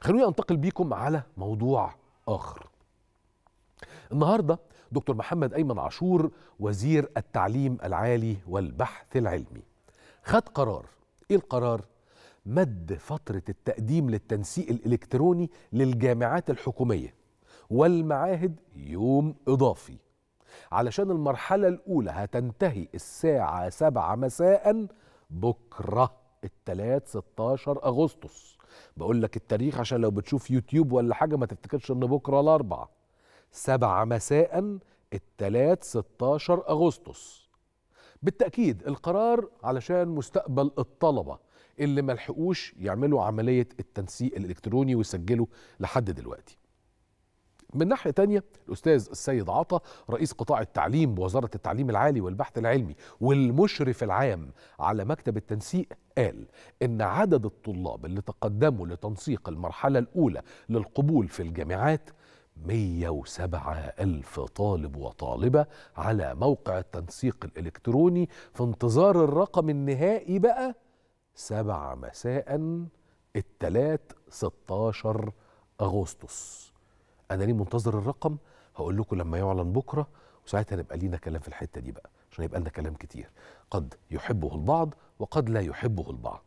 خلوني انتقل بيكم على موضوع اخر النهارده دكتور محمد ايمن عاشور وزير التعليم العالي والبحث العلمي خد قرار ايه القرار مد فتره التقديم للتنسيق الالكتروني للجامعات الحكوميه والمعاهد يوم اضافي علشان المرحله الاولى هتنتهي الساعه 7 مساء بكره الثلاث 16 أغسطس بقول لك التاريخ عشان لو بتشوف يوتيوب ولا حاجة ما تفتكرش إن بكرة الأربع سبعة مساء الثلاث 16 أغسطس بالتأكيد القرار علشان مستقبل الطلبة اللي ملحقوش يعملوا عملية التنسيق الإلكتروني ويسجلوا لحد دلوقتي من ناحية تانية الأستاذ السيد عطا رئيس قطاع التعليم بوزارة التعليم العالي والبحث العلمي والمشرف العام على مكتب التنسيق قال إن عدد الطلاب اللي تقدموا لتنسيق المرحلة الأولى للقبول في الجامعات 107 ألف طالب وطالبة على موقع التنسيق الإلكتروني في انتظار الرقم النهائي بقى 7 مساء الثلاث 16 أغسطس انا ليه منتظر الرقم هقول لكم لما يعلن بكره وساعتها نبقى لينا كلام في الحته دي بقى عشان يبقى لنا كلام كتير قد يحبه البعض وقد لا يحبه البعض